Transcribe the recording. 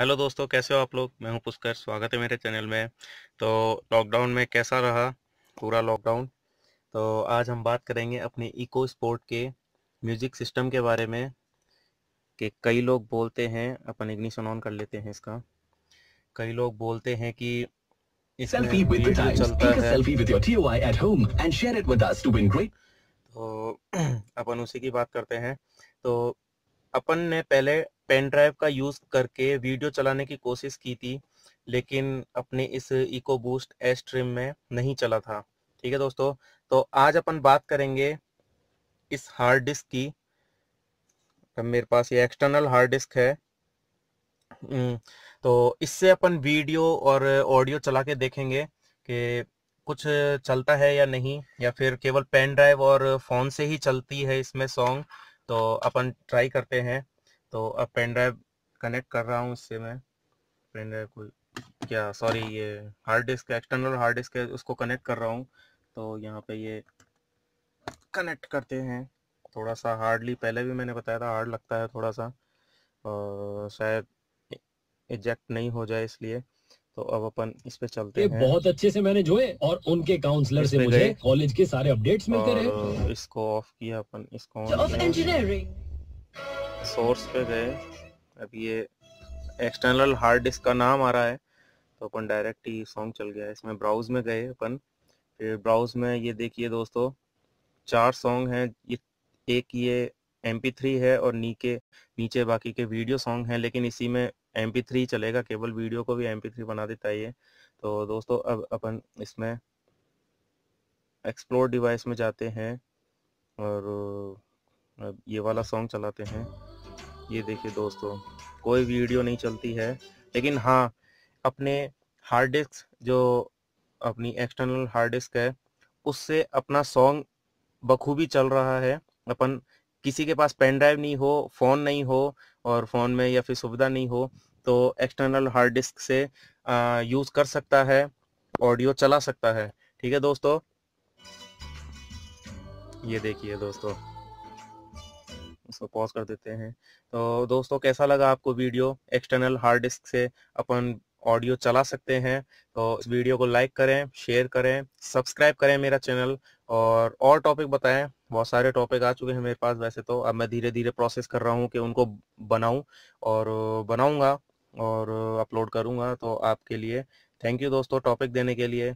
hello दोस्तों कैसे हो आप लोग मैं हूं पुष्कर स्वागत है मेरे चैनल में तो लॉकडाउन में कैसा रहा पूरा लॉकडाउन तो आज हम बात करेंगे अपने इको स्पोर्ट के म्यूजिक सिस्टम के बारे में कि कई लोग बोलते हैं अपन इग्निशन ऑन कर लेते हैं इसका कई लोग बोलते हैं कि तो अपन उसी की बात करते हैं तो अपन ने पहले पेन ड्राइव का यूज करके वीडियो चलाने की कोशिश की थी लेकिन अपने इस इको बूस्ट एस ट्रिम में नहीं चला था ठीक है दोस्तों तो आज अपन बात करेंगे इस हार्ड डिस्क की तो मेरे पास ये एक्सटर्नल हार्ड डिस्क है हम्म, तो इससे अपन वीडियो और ऑडियो चला के देखेंगे कि कुछ चलता है या नहीं या फिर केवल पेन ड्राइव और फ़ोन से ही चलती है इसमें सॉन्ग तो अपन ट्राई करते हैं तो अब पेन ड्राइव कनेक्ट कर रहा हूँ इससे मैं पेन ड्राइव को क्या सॉरी ये hard disk external hard disk है उसको कनेक्ट कर रहा हूँ तो यहाँ पे ये कनेक्ट करते हैं थोड़ा सा हार्डली पहले भी मैंने बताया था हार्ड लगता है थोड़ा सा और शायद इजेक्ट नहीं हो जाए इसलिए तो अब अपन इस पे चलते हैं बहुत अच्छे से मैंने जोए और उनके काउंसलर से मुझे कॉलेज के सारे अपडेट्स मिलते रहे इसको ऑफ किया अपन इसको ऑफ इंजीनियरिंग सोर्स पे गए अब ये एक्सटर्नल हार्ड डिस्क का नाम आ रहा है तो अपन डायरेक्ट ही सॉन्ग चल गया इसमें ब्राउज में गए अपन फिर ब्राउज में ये देखिए दोस्तों चार सॉन्ग हैं ये एक ये एम है और नीचे नीचे बाकी के वीडियो सॉन्ग हैं लेकिन इसी में एम चलेगा केवल वीडियो को भी एम बना देता है ये तो दोस्तों अब अपन इसमें एक्सप्लोर डिवाइस में जाते हैं और ये वाला सॉन्ग चलाते हैं ये देखिए दोस्तों कोई वीडियो नहीं चलती है लेकिन हाँ अपने हार्ड डिस्क जो अपनी एक्सटर्नल हार्ड डिस्क है उससे अपना सॉन्ग बखूबी चल रहा है अपन किसी के पास पेन ड्राइव नहीं हो फ़ोन नहीं हो और फ़ोन में या फिर सुविधा नहीं हो तो एक्सटर्नल हार्ड डिस्क से यूज़ कर सकता है ऑडियो चला सकता है ठीक है दोस्तों ये देखिए दोस्तों उसको पॉज कर देते हैं तो दोस्तों कैसा लगा आपको वीडियो एक्सटर्नल हार्ड डिस्क से अपन ऑडियो चला सकते हैं तो इस वीडियो को लाइक करें शेयर करें सब्सक्राइब करें मेरा चैनल और और टॉपिक बताएं बहुत सारे टॉपिक आ चुके हैं मेरे पास वैसे तो अब मैं धीरे धीरे प्रोसेस कर रहा हूँ कि उनको बनाऊँ और बनाऊँगा और अपलोड करूँगा तो आपके लिए थैंक यू दोस्तों टॉपिक देने के लिए